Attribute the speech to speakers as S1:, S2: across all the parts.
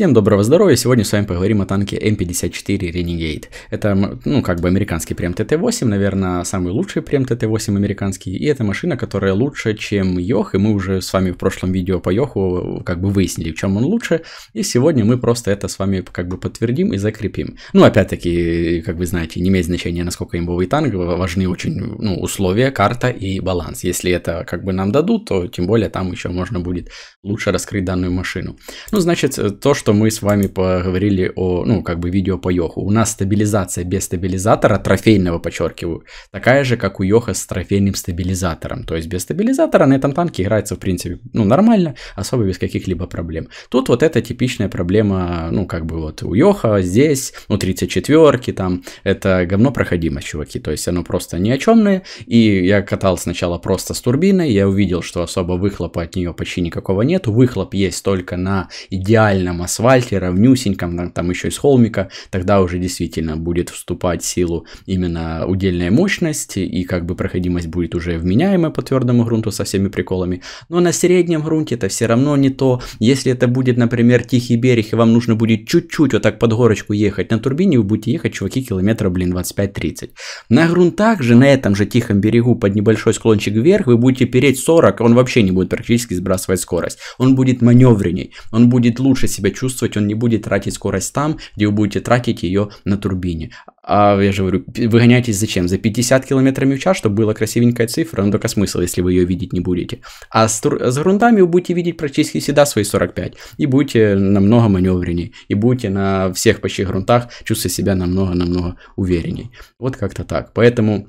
S1: Всем доброго здоровья! Сегодня с вами поговорим о танке М54 Renegade. Это, ну, как бы американский прем ТТ-8, наверное, самый лучший прем ТТ-8 американский. И это машина, которая лучше, чем Йох, и мы уже с вами в прошлом видео по Йоху э, как бы выяснили, в чем он лучше. И сегодня мы просто это с вами как бы подтвердим и закрепим. Ну, опять-таки, как вы знаете, не имеет значения, насколько имбовый танк, важны очень, ну, условия, карта и баланс. Если это как бы нам дадут, то тем более там еще можно будет лучше раскрыть данную машину. Ну, значит, э, то, что что мы с вами поговорили о, ну, как бы видео по Йоху. У нас стабилизация без стабилизатора, трофейного, подчеркиваю, такая же, как у Йоха с трофейным стабилизатором. То есть без стабилизатора на этом танке играется, в принципе, ну, нормально, особо без каких-либо проблем. Тут вот эта типичная проблема, ну, как бы вот у Йоха здесь, ну, 34-ки там, это говно проходимость, чуваки. То есть оно просто ни о чемное. И я катал сначала просто с турбиной, я увидел, что особо выхлопа от нее почти никакого нету. Выхлоп есть только на идеальном асфальте, равнюсеньком, там, там еще из холмика, тогда уже действительно будет вступать в силу именно удельная мощность, и как бы проходимость будет уже вменяемая по твердому грунту со всеми приколами. Но на среднем грунте это все равно не то. Если это будет, например, тихий берег, и вам нужно будет чуть-чуть вот так под горочку ехать на турбине, вы будете ехать, чуваки, километра, блин, 25-30. На грунтах же, на этом же тихом берегу, под небольшой склончик вверх, вы будете переть 40, он вообще не будет практически сбрасывать скорость. Он будет маневренней, он будет лучше себя чувствовать чувствовать, он не будет тратить скорость там, где вы будете тратить ее на турбине. А я же говорю, выгоняйтесь зачем? За 50 км в час, чтобы была красивенькая цифра, ну только смысл, если вы ее видеть не будете. А с, тур... с грунтами вы будете видеть практически всегда свои 45, и будете намного маневренней, и будете на всех почти грунтах чувствовать себя намного-намного уверенней. Вот как-то так. Поэтому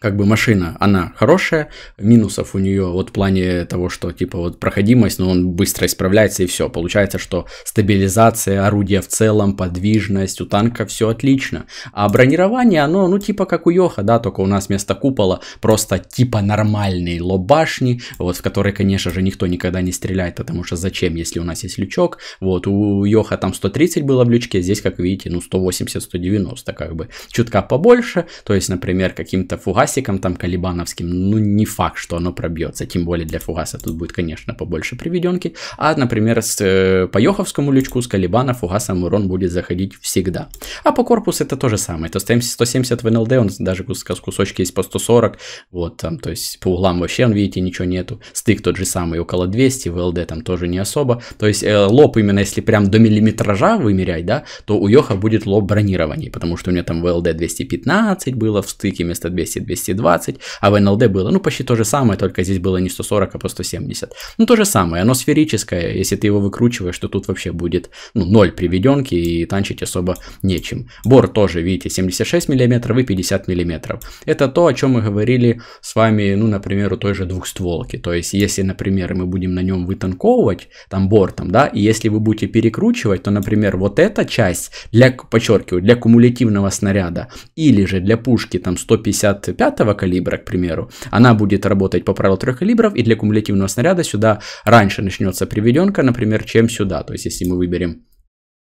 S1: как бы машина, она хорошая, минусов у нее вот в плане того, что типа вот проходимость, но он быстро исправляется и все. Получается, что стабилизация орудия в целом, подвижность, у танка все отлично. А бронирование, оно ну типа как у Йоха, да, только у нас вместо купола просто типа нормальные лобашни, вот в которой, конечно же, никто никогда не стреляет, потому что зачем, если у нас есть лючок. Вот у Йоха там 130 было в лючке, а здесь, как видите, ну 180-190 как бы. Чутка побольше, то есть, например, каким-то фугасом фугасиком там калибановским, ну не факт, что оно пробьется, тем более для фугаса тут будет, конечно, побольше приведенки, а, например, с э, по лючку с калибана фугасом урон будет заходить всегда. А по корпусу это то же самое, то 170 в НЛД, он даже кус кусочки есть по 140, вот там, то есть по углам вообще, он видите, ничего нету, стык тот же самый, около 200, в ЛД там тоже не особо, то есть э, лоб именно, если прям до миллиметража вымерять, да, то у Йоха будет лоб бронирования, потому что у него там в ЛД 215 было в стыке вместо 200 220, а в NLD было, ну, почти то же самое, только здесь было не 140, а по 170. Ну, то же самое, оно сферическое, если ты его выкручиваешь, то тут вообще будет, ну, 0 приведенки и танчить особо нечем. Бор тоже, видите, 76 мм и 50 мм. Это то, о чем мы говорили с вами, ну, например, у той же двухстволки. То есть, если, например, мы будем на нем вытанковывать, там, бортом, да, и если вы будете перекручивать, то, например, вот эта часть, для, подчеркиваю, для кумулятивного снаряда или же для пушки там 155 5 калибра, к примеру, она будет работать по правилу трех калибров, и для кумулятивного снаряда сюда раньше начнется приведенка, например, чем сюда. То есть, если мы выберем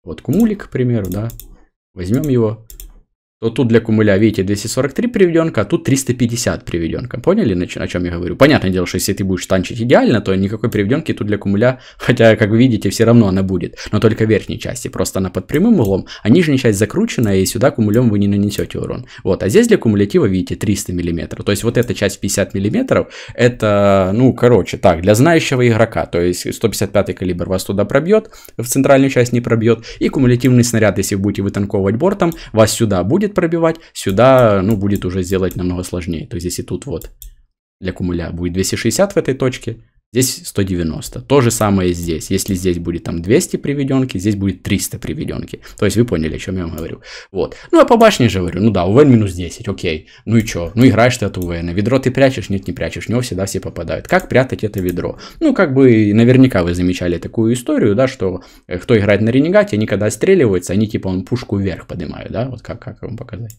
S1: вот кумулик, к примеру, да, возьмем его, то тут для кумуля, видите, 243 приведенка, а тут 350 приведенка. Поняли, о чем я говорю? Понятное дело, что если ты будешь танчить идеально, то никакой приведенки тут для кумуля, хотя, как вы видите, все равно она будет, но только в верхней части, просто она под прямым углом, а нижняя часть закручена, и сюда кумулем вы не нанесете урон. Вот, а здесь для кумулятива, видите, 300 мм, то есть вот эта часть 50 мм, это, ну, короче, так, для знающего игрока, то есть 155 калибр вас туда пробьет, в центральную часть не пробьет, и кумулятивный снаряд, если будете вытанковывать бортом, вас сюда будет будет пробивать, сюда, ну, будет уже сделать намного сложнее. То есть, если тут вот для кумуля будет 260 в этой точке, Здесь 190. То же самое здесь. Если здесь будет там 200 приведенки, здесь будет 300 приведенки. То есть вы поняли, о чем я вам говорю. Вот. Ну, а по башне же говорю, ну да, УВН минус 10, окей. Ну и чё? Ну играешь ты от УВН. Ведро ты прячешь? Нет, не прячешь. В него всегда все попадают. Как прятать это ведро? Ну, как бы наверняка вы замечали такую историю, да, что э, кто играет на ренегате, они когда стреливаются, они типа он пушку вверх поднимают, да? Вот как, как вам показать?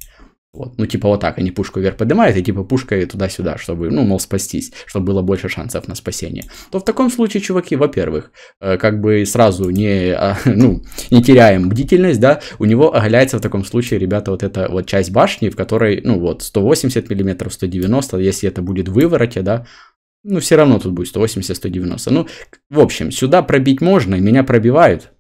S1: Вот. Ну, типа вот так, они пушку вверх поднимают, и типа пушкой туда-сюда, чтобы, ну, мол, спастись, чтобы было больше шансов на спасение. То в таком случае, чуваки, во-первых, э, как бы сразу не, а, ну, не теряем бдительность, да, у него оголяется в таком случае, ребята, вот эта вот часть башни, в которой, ну, вот, 180 миллиметров, 190, если это будет в вывороте, да, ну, все равно тут будет 180-190. Ну, в общем, сюда пробить можно, и меня пробивают,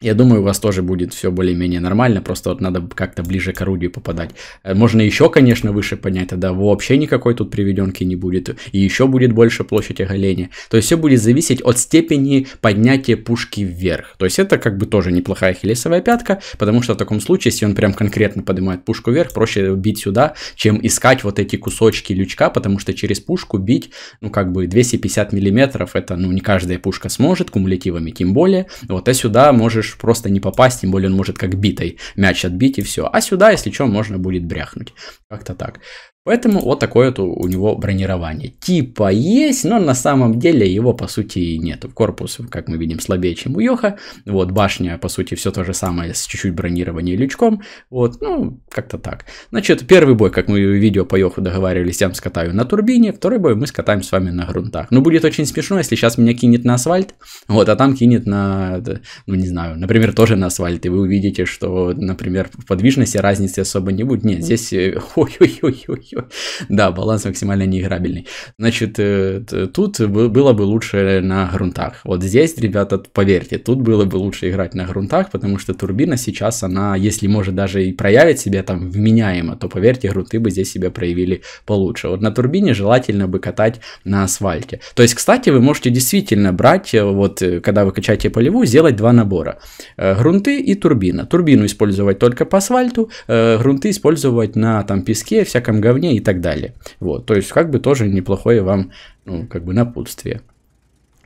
S1: я думаю, у вас тоже будет все более-менее нормально, просто вот надо как-то ближе к орудию попадать. Э, можно еще, конечно, выше поднять, тогда вообще никакой тут приведенки не будет, и еще будет больше площадь оголения. То есть все будет зависеть от степени поднятия пушки вверх. То есть это как бы тоже неплохая хелесовая пятка, потому что в таком случае, если он прям конкретно поднимает пушку вверх, проще бить сюда, чем искать вот эти кусочки лючка, потому что через пушку бить, ну как бы 250 миллиметров, это ну не каждая пушка сможет, кумулятивами тем более. Вот, и а сюда можешь можешь просто не попасть, тем более он может как битой мяч отбить и все. А сюда, если что, можно будет бряхнуть. Как-то так. Поэтому вот такое вот у него бронирование. Типа есть, но на самом деле его по сути и нет. Корпус, как мы видим, слабее, чем у Йоха. Вот башня, по сути, все то же самое с чуть-чуть бронирования лючком. Вот, ну, как-то так. Значит, первый бой, как мы в видео по Йоху договаривались, я вам скатаю на турбине. Второй бой мы скатаем с вами на грунтах. Ну, будет очень смешно, если сейчас меня кинет на асфальт, вот, а там кинет на, ну, не знаю, например, тоже на асфальт. И вы увидите, что, например, в подвижности разницы особо не будет. Нет, здесь... Э, ой-ой-ой-ой-ой что да, баланс максимально неиграбельный. Значит, э, тут было бы лучше на грунтах. Вот здесь, ребята, поверьте, тут было бы лучше играть на грунтах, потому что турбина сейчас, она, если может даже и проявит себя там вменяемо, то поверьте, грунты бы здесь себя проявили получше. Вот на турбине желательно бы катать на асфальте. То есть, кстати, вы можете действительно брать, э, вот э, когда вы качаете полевую, сделать два набора. Грунты и турбина. Турбину использовать только по асфальту, грунты использовать на там песке, всяком говне равне и так далее. Вот, то есть как бы тоже неплохое вам, ну, как бы напутствие.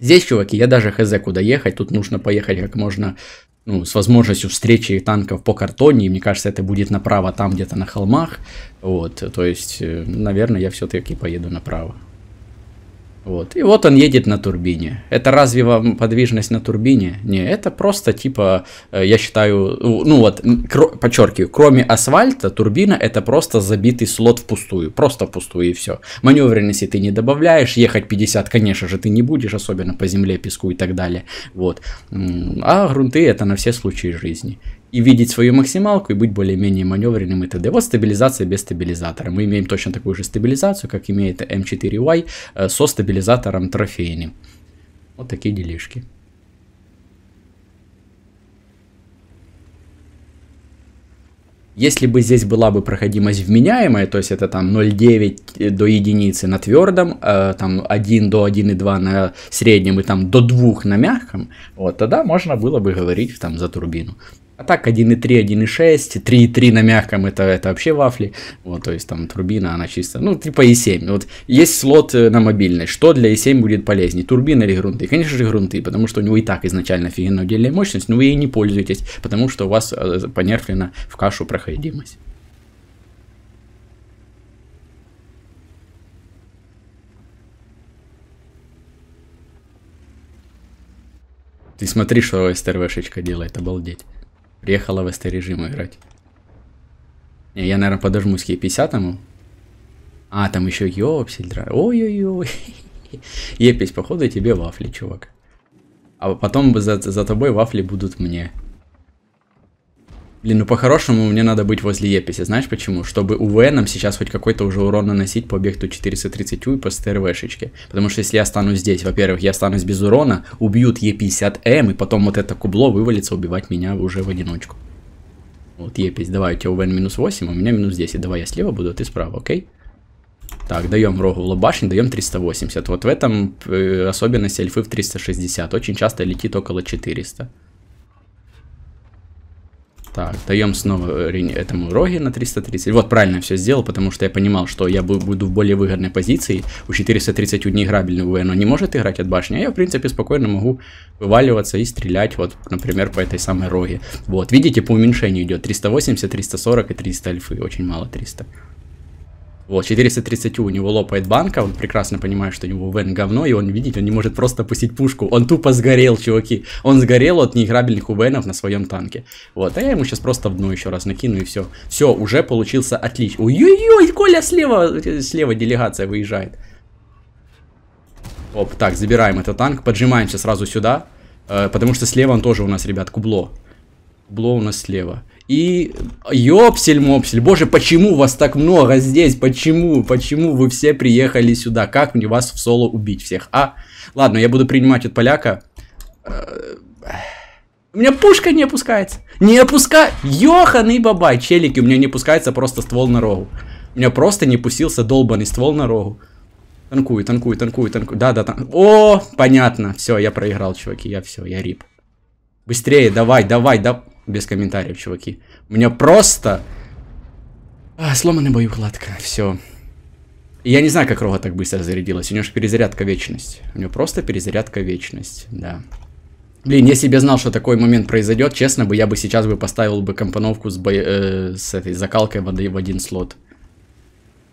S1: Здесь, чуваки, я даже хз куда ехать, тут нужно поехать как можно ну, с возможностью встречи танков по картоне, и мне кажется, это будет направо там где-то на холмах, вот, то есть, э, наверное, я все-таки поеду направо. Вот. И вот он едет на турбине. Это разве вам подвижность на турбине? Не, это просто типа, э, я считаю, ну, ну вот, кр- подчеркиваю, кроме асфальта, турбина это просто забитый слот впустую, просто впустую и все. Маневренности ты не добавляешь, ехать 50, конечно же, ты не будешь, особенно по земле, песку и так далее. Вот. А грунты это на все случаи жизни и видеть свою максималку, и быть более-менее маневренным и т.д. Вот стабилизация без стабилизатора. Мы имеем точно такую же стабилизацию, как имеет M4Y эм э, со стабилизатором трофейным. Вот такие делишки. Если бы здесь была бы проходимость вменяемая, то есть это там 0,9 э, до единицы на твердом, э, там 1 до 1,2 на среднем и там до 2 на мягком, вот тогда можно было бы говорить там за турбину. А так 1.3, 1.6, 3.3 на мягком это, это вообще вафли. Вот, то есть там турбина, она чисто, ну, типа и 7 Вот есть слот э, на мобильной. Что для и 7 будет полезнее, турбина или грунты? Конечно же грунты, потому что у него и так изначально офигенно отдельная мощность, но вы ей не пользуетесь, потому что у вас э, понерфлена в кашу проходимость. Ты смотри, что СТРВшечка делает, обалдеть. Приехала в este режим играть. Не, я, наверное, подожмусь к Е50. А, там еще ёпсель драй. Ой-ой-ой. Епись, походу, тебе вафли, чувак. А потом за, за тобой вафли будут мне. Блин, ну по-хорошему мне надо быть возле Еписи, знаешь почему? Чтобы УВ нам сейчас хоть какой-то уже урон наносить по объекту 430 и по СТРВшечке. Потому что если я останусь здесь, во-первых, я останусь без урона, убьют Е50М, и потом вот это кубло вывалится убивать меня уже в одиночку. Вот Епись, давай, у тебя УВН минус 8, а у меня минус 10. Давай я слева буду, а ты справа, окей? Так, даем рогу лобашень, даем 380. Вот в этом э, особенность альфы в 360. Очень часто летит около 400. Так, даем снова э, этому Роге на 330. Вот правильно все сделал, потому что я понимал, что я буду в более выгодной позиции. У 430 дней грабельный ВН не может играть от башни, а я, в принципе, спокойно могу вываливаться и стрелять, вот, например, по этой самой Роге. Вот, видите, по уменьшению идет 380, 340 и 300 альфы, очень мало 300. Вот, 430 у него лопает банка, он прекрасно понимает, что у него Вен говно, и он, видите, он не может просто пустить пушку. Он тупо сгорел, чуваки. Он сгорел от неиграбельных Увенов на своем танке. Вот, а я ему сейчас просто в дно еще раз накину, и все. Все, уже получился отлично. Ой-ой-ой, Коля слева, э, слева делегация выезжает. Оп, так, забираем этот танк, поджимаемся сразу сюда, э, потому что слева он тоже у нас, ребят, кубло. Кубло у нас слева. И ёпсель-мопсель, боже, почему вас так много здесь? Почему? Почему вы все приехали сюда? Как мне вас в соло убить всех? А, ладно, я буду принимать от поляка. Э, у меня пушка не опускается. Не опуска... Ёханый бабай, челики, у меня не опускается просто ствол на рогу. У меня просто не пустился долбанный ствол на рогу. Танкую, танкую, танкую, танкую. Да, да, там. О, понятно. Все, я проиграл, чуваки. Я все, я рип. Быстрее, давай, давай, давай. Без комментариев, чуваки. У меня просто... А, сломанная боюкладка. Все. Я не знаю, как Рога так быстро зарядилась. У него же перезарядка вечность. У него просто перезарядка вечность, да. Блин, если бы я знал, что такой момент произойдет, честно бы, я бы сейчас бы поставил бы компоновку с, бо... э, с этой закалкой воды в один слот.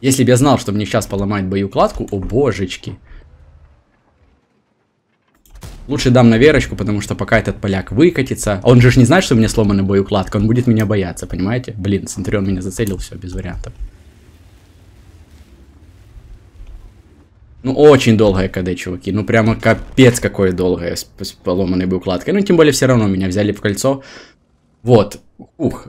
S1: Если бы я знал, что мне сейчас поломают боеукладку, о божечки. Лучше дам на Верочку, потому что пока этот поляк выкатится... А он же не знает, что у меня сломана боеукладка, он будет меня бояться, понимаете? Блин, Центурион меня зацелил, все, без вариантов. Ну, очень долгое КД, чуваки. Ну, прямо капец какое долгое с, поломанной бы укладкой. Ну, тем более, все равно меня взяли в кольцо. Вот. Ух.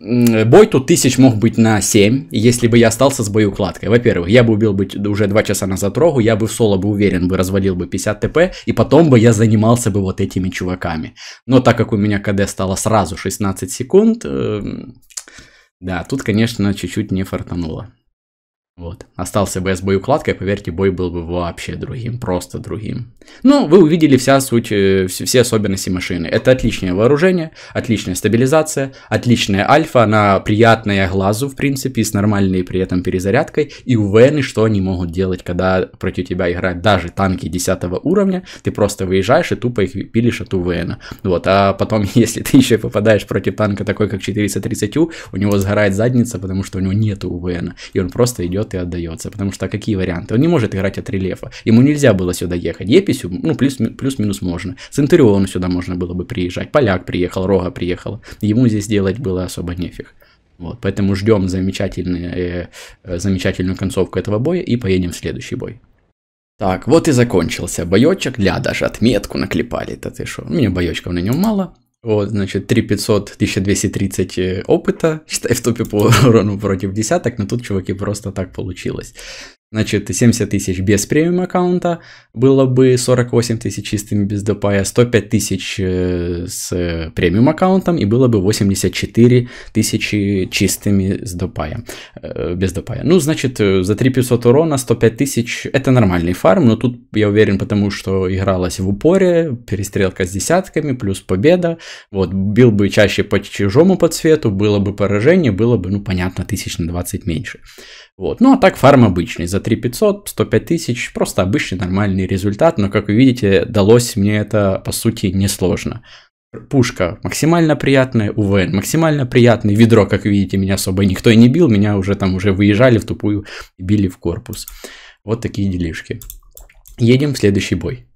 S1: Бой тут тысяч мог быть на 7, если бы я остался с бою боеукладкой. Во-первых, я бы убил бы уже 2 часа назад Рогу, я бы в соло бы уверен бы развалил бы 50 ТП, и потом бы я занимался бы вот этими чуваками. Но так как у меня КД стало сразу 16 секунд, э, да, тут, конечно, чуть-чуть не фартануло. Вот. Остался бы SBOY укладкой, поверьте, бой был бы вообще другим, просто другим. Ну, вы увидели вся суть, э, все, особенности машины. Это отличное вооружение, отличная стабилизация, отличная альфа, она приятная глазу, в принципе, с нормальной при этом перезарядкой. И уверены, что они могут делать, когда против тебя играют даже танки 10 уровня, ты просто выезжаешь и тупо их пилишь от УВН. Вот, а потом, если ты еще попадаешь против танка такой, как 430, у него сгорает задница, потому что у него нет УВН, и он просто идет вот и отдается, потому что какие варианты? Он не может играть от рельефа, ему нельзя было сюда ехать, Еписю, ну, плюс-минус плюс, плюс можно, Центуриону сюда можно было бы приезжать, Поляк приехал, Рога приехала, ему здесь делать было особо нефиг. Вот, поэтому ждем замечательную, э, э, замечательную концовку этого боя и поедем в следующий бой. Так, вот и закончился боечек, ля, даже отметку наклепали, это ты что, у меня боечков на нем мало, вот, значит, 3500, 1230 э, опыта, считай, в топе по урону против десяток, но тут, чуваки, просто так получилось. Значит, 70 тысяч без премиум аккаунта было бы 48 тысяч чистыми без ДПА, 105 тысяч э, с э, премиум аккаунтом и было бы 84 тысячи чистыми с ДПА, э, без ДПА. Ну, значит, за 3500 урона 105 тысяч это нормальный фарм, но тут я уверен, потому что игралась в упоре, перестрелка с десятками, плюс победа, вот, бил бы чаще по чужому по цвету, было бы поражение, было бы, ну, понятно, тысяч на 20 меньше. Вот. Ну а так фарм обычный, за 3500, 105 тысяч, просто обычный нормальный результат, но как вы видите, далось мне это по сути несложно. Пушка максимально приятная, УВН максимально приятный, ведро, как видите, меня особо никто и не бил, меня уже там уже выезжали в тупую били в корпус. Вот такие делишки. Едем в следующий бой.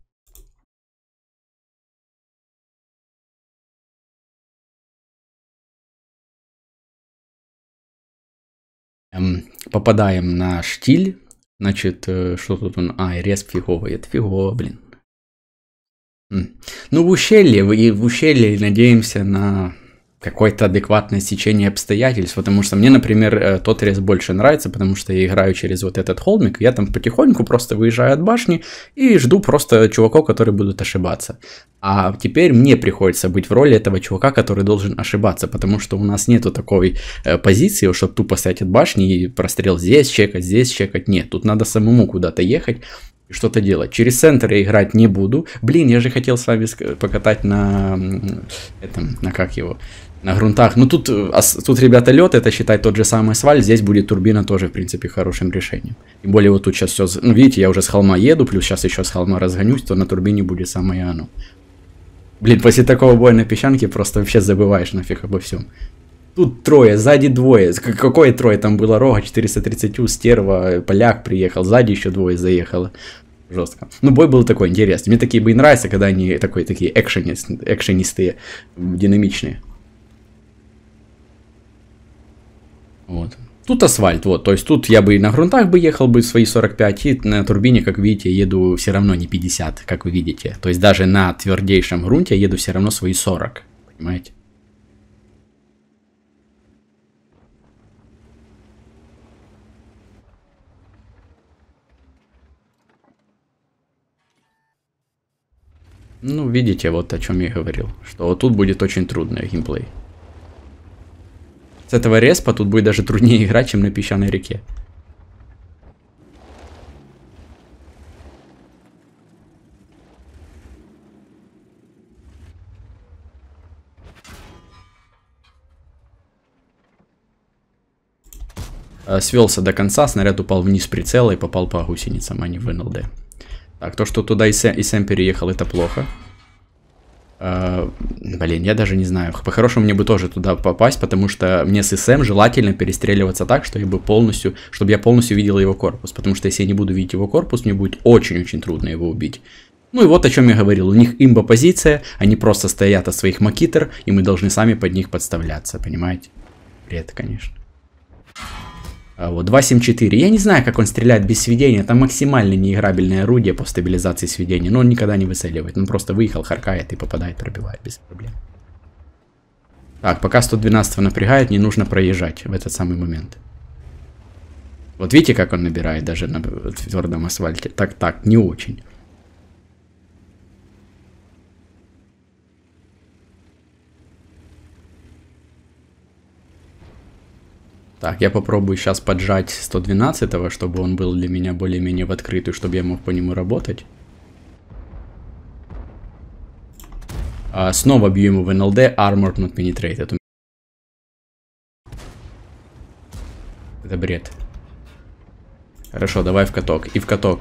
S1: попадаем на штиль. Значит, э, что тут он? А, рез фиговый. Это фигово, блин. Ну, в ущелье, и в ущелье надеемся на какое-то адекватное сечение обстоятельств, потому что мне, например, э, тот рез больше нравится, потому что я играю через вот этот холмик, я там потихоньку просто выезжаю от башни и жду просто чуваков, которые будут ошибаться. А теперь мне приходится быть в роли этого чувака, который должен ошибаться, потому что у нас нету такой э, позиции, чтобы тупо стоять от башни и прострел здесь чекать, здесь чекать, нет, тут надо самому куда-то ехать, что-то делать. Через центр я играть не буду. Блин, я же хотел с вами покатать на... Этом, на как его? На грунтах. Ну, тут, э, тут, ребята, лед, это считай тот же самый сваль. Здесь будет турбина тоже, в принципе, хорошим решением. И более, вот тут сейчас все... Ну, видите, я уже с холма еду, плюс сейчас еще с холма разгонюсь, то на турбине будет самое оно. Блин, после такого боя на песчанке просто вообще забываешь нафиг обо всем. Тут трое, сзади двое. Какое трое? Там было рога 430, стерва, поляк приехал, сзади еще двое заехало. Жестко. Ну, бой был такой интересный. Мне такие бы и нравятся, когда они такой, такие экшенист, экшенистые, динамичные. Вот. Тут асфальт, вот, то есть тут я бы и на грунтах бы ехал бы свои 45, и на турбине, как видите, еду все равно не 50, как вы видите. То есть даже на твердейшем грунте я еду все равно свои 40, понимаете? Ну, видите, вот о чем я говорил, что вот тут будет очень трудный геймплей. С этого респа тут будет даже труднее играть, чем на песчаной реке. А, Свелся до конца, снаряд упал вниз прицела и попал по гусеницам, а не в НЛД. Так, то, что туда и Сэм, и Сэм переехал, это плохо. Э, блин, я даже не знаю. По-хорошему мне бы тоже туда попасть, потому что мне с СМ желательно перестреливаться так, что я бы полностью, чтобы я полностью видел его корпус. Потому что если я не буду видеть его корпус, мне будет очень-очень трудно его убить. Ну и вот о чем я говорил, у них имба позиция, они просто стоят от своих макитер, и мы должны сами под них подставляться, понимаете? Бред, конечно. А, вот, 2.7.4. Я не знаю, как он стреляет без сведения. Это максимально неиграбельное орудие по стабилизации сведения. Но он никогда не выцеливает. Он просто выехал, харкает и попадает, пробивает без проблем. Так, пока 112 напрягает, не нужно проезжать в этот самый момент. Вот видите, как он набирает даже на твердом асфальте? Так-так, не очень. Так, я попробую сейчас поджать 112-го, чтобы он был для меня более-менее в открытую, чтобы я мог по нему работать. А, снова бью ему в НЛД, Armored Not Penetrated. Это бред. Хорошо, давай в каток. И в каток.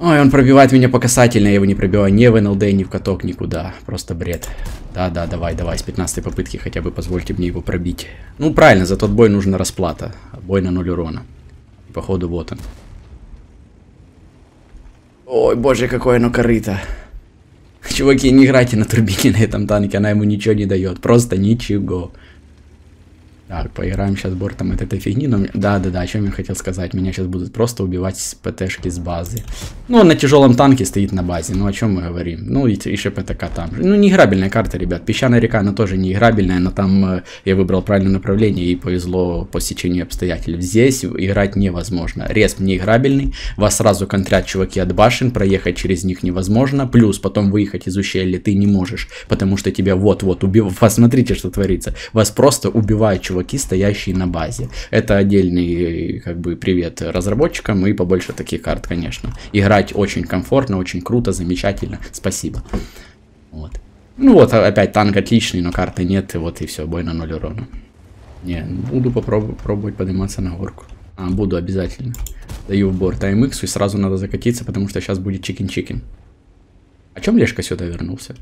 S1: Ой, он пробивает меня по касательной, а я его не пробиваю ни в НЛД, ни в каток, никуда. Просто бред. Да-да, давай, давай, с 15 попытки хотя бы позвольте мне его пробить. Ну, правильно, за тот бой нужна расплата. Бой на 0 урона. И походу вот он. Ой, боже, какое оно корыто. Чуваки, не играйте на турбине на этом танке, она ему ничего не дает. Просто ничего. Так, поиграем сейчас бортом от этой фигни, но... Да-да-да, о чем я хотел сказать, меня сейчас будут просто убивать с ПТшки с базы. Ну, он на тяжелом танке стоит на базе, ну о чем мы говорим? Ну, и, и ШПТК там же. Ну, неиграбельная карта, ребят, песчаная река, она тоже неиграбельная, но там э, я выбрал правильное направление и повезло по сечению обстоятельств. Здесь играть невозможно, респ неиграбельный, вас сразу контрят чуваки от башен, проехать через них невозможно, плюс потом выехать из ущелья ты не можешь, потому что тебя вот-вот убивают. Посмотрите, что творится, вас просто убивают чуваки чуваки, стоящие на базе. Это отдельный, как бы, привет разработчикам и побольше таких карт, конечно. Играть очень комфортно, очень круто, замечательно. Спасибо. Вот. Ну вот, а, опять танк отличный, но карты нет, и вот и все, бой на 0 урона. Не, буду попробовать пробовать подниматься на горку. А, буду обязательно. Даю в борт АМХ, и сразу надо закатиться, потому что сейчас будет чикен-чикен. О чем Лешка сюда вернулся?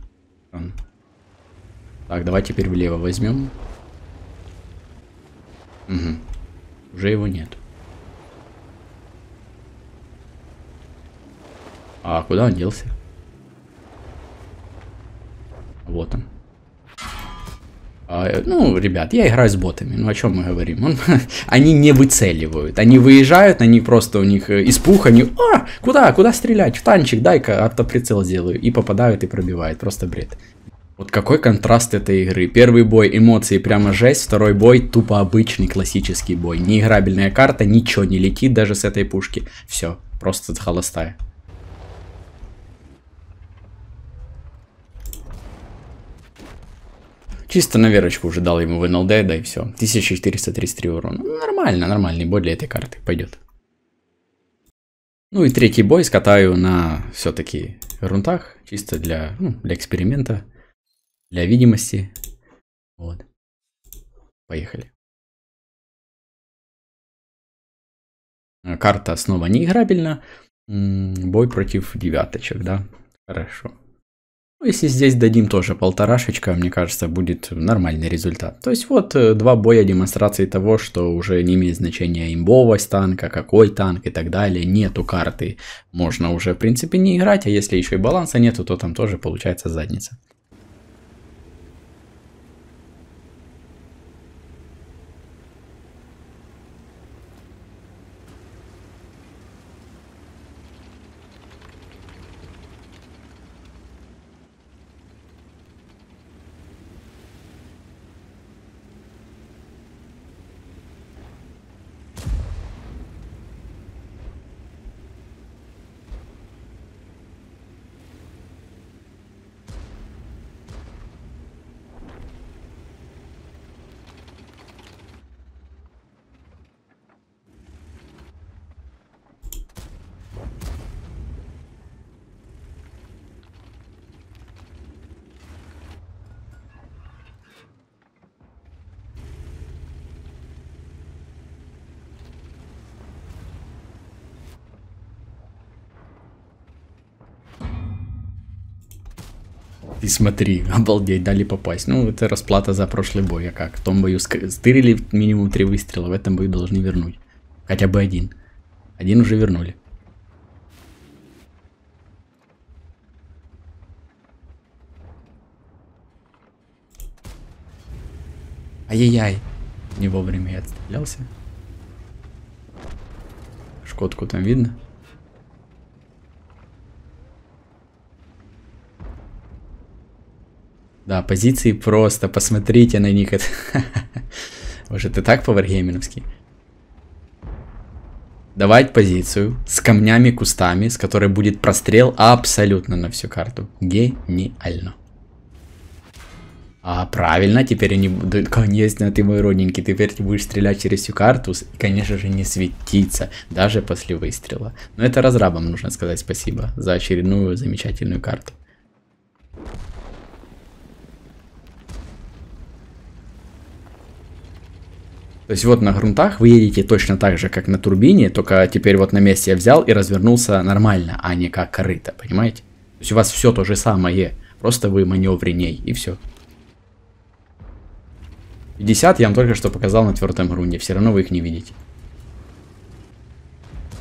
S1: Так, давай теперь влево возьмем. Угу. Уже его нет. А куда он делся? Вот он. А, ну, ребят, я играю с ботами, ну о чем мы говорим? Он, они не выцеливают, они выезжают, они просто у них э, испух, они «А, куда, куда стрелять? В танчик, дай-ка автоприцел сделаю». И попадают и пробивают, просто бред. Вот какой контраст этой игры. Первый бой эмоции прямо жесть, второй бой тупо обычный классический бой. Не играбельная карта, ничего не летит даже с этой пушки. Все, просто холостая. Чисто на верочку уже дал ему в НЛД, да и все. 1433 урона. Ну, нормально, нормальный бой для этой карты. Пойдет. Ну и третий бой скатаю на все-таки рунтах, чисто для, ну, для эксперимента для видимости. Вот. Поехали. А, карта снова неиграбельна. Бой против девяточек, да? Хорошо. Ну, если здесь дадим тоже полторашечка, мне кажется, будет нормальный результат. То есть вот э, два боя демонстрации того, что уже не имеет значения имбовость танка, какой танк и так далее. Нету карты, можно уже в принципе не играть, а если еще и баланса нету, то там тоже получается задница. ты смотри, обалдеть, дали попасть. Ну, это расплата за прошлый бой, а как? В том бою стырили минимум три выстрела, в этом бою должны вернуть. Хотя бы один. Один уже вернули. Ай-яй-яй. Не вовремя я отстрелялся. Шкотку там видно? Да, позиции просто, посмотрите на них. Уже ты так по-варгеймеровски. Давать позицию с камнями, кустами, с которой будет прострел абсолютно на всю карту. Гениально. А правильно, теперь они будут, конечно, ты мой родненький, теперь ты будешь стрелять через всю карту и, конечно же, не светиться, даже после выстрела. Но это разрабам нужно сказать спасибо за очередную замечательную карту. То есть вот на грунтах вы едете точно так же, как на турбине, только теперь вот на месте я взял и развернулся нормально, а не как корыто, понимаете? То есть у вас все то же самое, просто вы маневренней и все. 50 я вам только что показал на твердом грунте, все равно вы их не видите.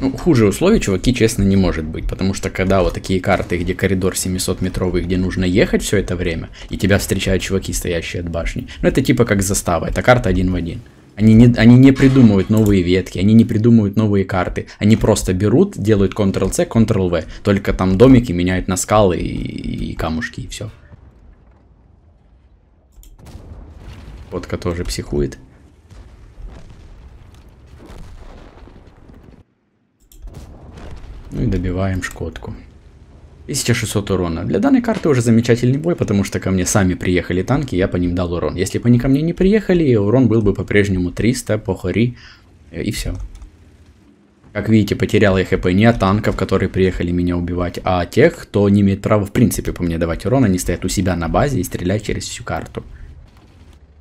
S1: Ну, хуже условий, чуваки, честно, не может быть, потому что когда вот такие карты, где коридор 700-метровый, где нужно ехать все это время, и тебя встречают чуваки, стоящие от башни, ну это типа как застава, это карта один в один. Они не, они не придумывают новые ветки, они не придумывают новые карты. Они просто берут, делают Ctrl-C, Ctrl-V. Только там домики меняют на скалы и, и камушки, и все. Водка тоже психует. Ну и добиваем шкотку. 1600 урона. Для данной карты уже замечательный бой, потому что ко мне сами приехали танки, я по ним дал урон. Если бы они ко мне не приехали, урон был бы по-прежнему 300 по хори, и все. Как видите, потерял я хп не от танков, которые приехали меня убивать, а от тех, кто не имеет права в принципе по мне давать урон, они стоят у себя на базе и стреляют через всю карту.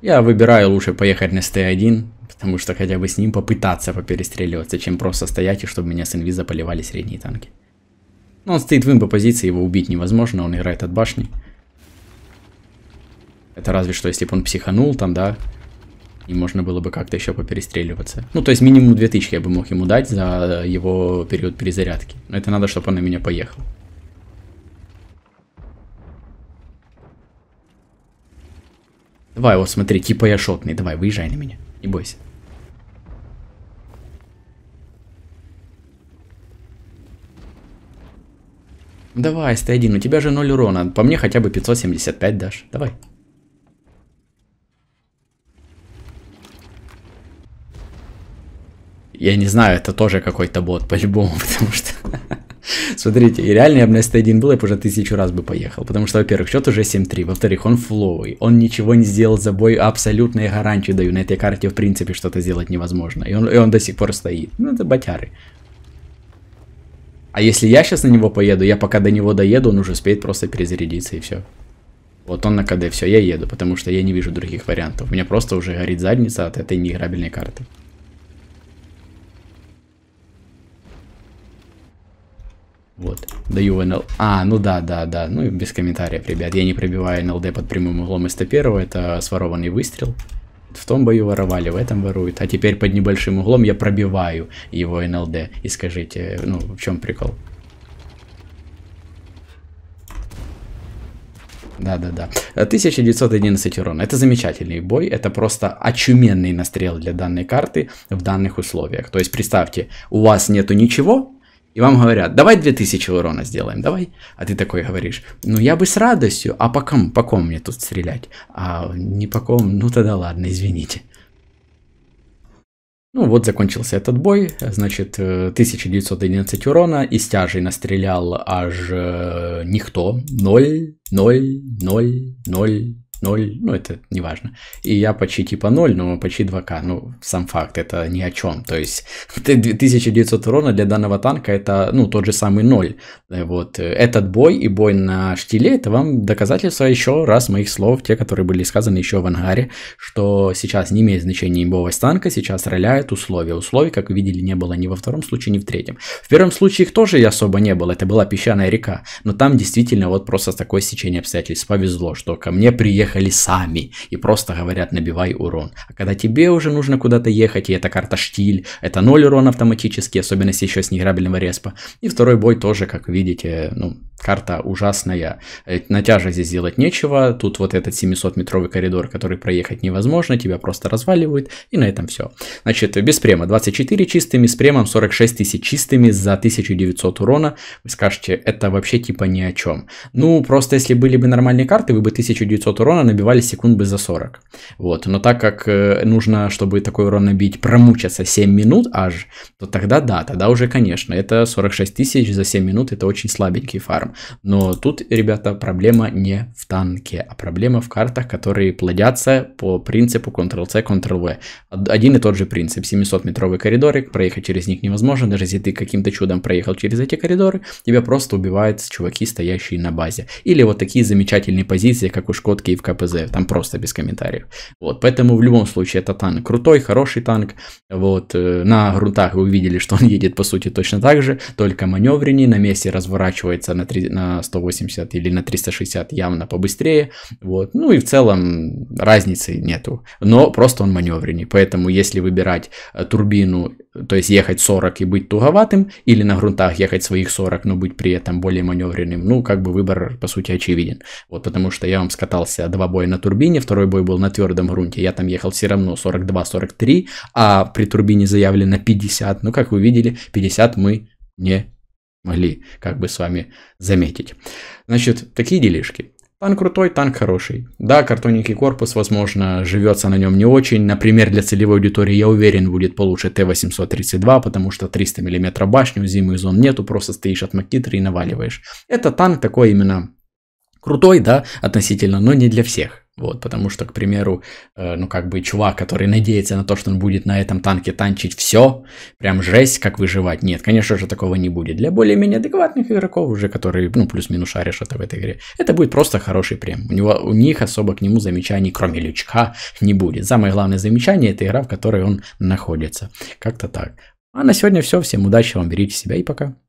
S1: Я выбираю лучше поехать на СТ-1, потому что хотя бы с ним попытаться поперестреливаться, чем просто стоять и чтобы меня с инвиза поливали средние танки. Но он стоит в имбо позиции, его убить невозможно, он играет от башни. Это разве что, если бы он психанул там, да, и можно было бы как-то еще поперестреливаться. Ну, то есть минимум 2000 я бы мог ему дать за его период перезарядки. Но это надо, чтобы он на меня поехал. Давай, вот смотри, типа я шотный, давай, выезжай на меня, не бойся. Давай, Стайдин, у тебя же 0 урона. По мне хотя бы 575 дашь. Давай. Я не знаю, это тоже какой-то бот, по-любому, потому что... Смотрите, реально я бы на ST1 был, я бы уже тысячу раз бы поехал. Потому что, во-первых, счет уже 7-3. Во-вторых, он флоуый. Он ничего не сделал за бой. Абсолютно я гарантию даю. На этой карте, в принципе, что-то сделать невозможно. И он, и он до сих пор стоит. Ну, это батяры. А если я сейчас на него поеду, я пока до него доеду, он уже успеет просто перезарядиться и все. Вот он на КД, все, я еду, потому что я не вижу других вариантов. У меня просто уже горит задница от этой неиграбельной карты. Вот, даю НЛ... А, ну да, да, да, ну и без комментариев, ребят. Я не пробиваю НЛД под прямым углом СТ-1, это сворованный выстрел. В том бою воровали, в этом воруют. А теперь под небольшим углом я пробиваю его НЛД. И скажите, ну, в чем прикол? Да-да-да. 1911 урона. Это замечательный бой. Это просто очуменный настрел для данной карты в данных условиях. То есть, представьте, у вас нету ничего, и вам говорят, давай 2000 урона сделаем, давай. А ты такой говоришь, ну я бы с радостью, а по ком, по ком мне тут стрелять? А не по ком, ну тогда ладно, извините. Ну вот закончился этот бой, значит 1911 э, урона, и стяжей настрелял аж э, никто, 0, 0, 0, 0, 0, ну это не важно. И я почти типа 0, но почти 2к. Ну, сам факт, это ни о чем. То есть 1900 урона для данного танка это, ну, тот же самый 0. Э, вот. Э, этот бой и бой на штиле, это вам доказательство еще раз моих слов, те, которые были сказаны еще в ангаре, что сейчас не имеет значения имбовость танка, сейчас роляют условия. Условий, как вы видели, не было ни во втором случае, ни в третьем. В первом случае их тоже особо не было, это была песчаная река. Но там действительно вот просто такое сечение обстоятельств повезло, что ко мне приехали приехали сами и просто говорят набивай урон. А когда тебе уже нужно куда-то ехать, и эта карта штиль, это 0 урон автоматически, особенно если еще с неграбельного респа. И второй бой тоже, как видите, ну, карта ужасная. Э, Натяжек здесь делать нечего, тут вот этот 700-метровый коридор, который проехать невозможно, тебя просто разваливают, и на этом все. Значит, без према 24 чистыми, с премом 46 тысяч чистыми за 1900 урона. Вы скажете, это вообще типа ни о чем. Ну, просто если были бы нормальные карты, вы бы 1900 урона урона набивали секунд бы за 40. Вот. Но так как э, нужно, чтобы такой урон набить, промучаться 7 минут аж, то тогда да, тогда уже, конечно, это 46 тысяч за 7 минут, это очень слабенький фарм. Но тут, ребята, проблема не в танке, а проблема в картах, которые плодятся по принципу Ctrl-C, Ctrl-V. Один и тот же принцип. 700-метровый коридорик, проехать через них невозможно, даже если ты каким-то чудом проехал через эти коридоры, тебя просто убивают чуваки, стоящие на базе. Или вот такие замечательные позиции, как у Шкотки и в КПЗ, там просто без комментариев. Вот, поэтому в любом случае это танк крутой, хороший танк. Вот, э, на грунтах вы увидели, что он едет по сути точно так же, только маневреннее, на месте разворачивается на, 3, на 180 или на 360 явно побыстрее. Вот, ну и в целом разницы нету, но просто он маневреннее. Поэтому если выбирать э, турбину то есть ехать 40 и быть туговатым, или на грунтах ехать своих 40, но быть при этом более маневренным, ну, как бы выбор, по сути, очевиден. Вот потому что я вам скатался два боя на турбине, второй бой был на твердом грунте, я там ехал все равно 42-43, а при турбине заявлено 50, ну, как вы видели, 50 мы не могли как бы с вами заметить. Значит, такие делишки. Танк крутой, танк хороший. Да, картоненький корпус, возможно, живется на нем не очень. Например, для целевой аудитории, я уверен, будет получше Т-832, потому что 300 мм башню, зимы зон нету, просто стоишь от макитры и наваливаешь. Это танк такой именно крутой, да, относительно, но не для всех. Вот, потому что, к примеру, э, ну как бы чувак, который надеется на то, что он будет на этом танке танчить все, прям жесть, как выживать. Нет, конечно же, такого не будет. Для более-менее адекватных игроков уже, которые, ну, плюс-минус шаришь это в этой игре, это будет просто хороший прем. У, него, у них особо к нему замечаний, кроме лючка, не будет. Самое главное замечание – это игра, в которой он находится. Как-то так. А на сегодня все. Всем удачи, вам берите себя и пока.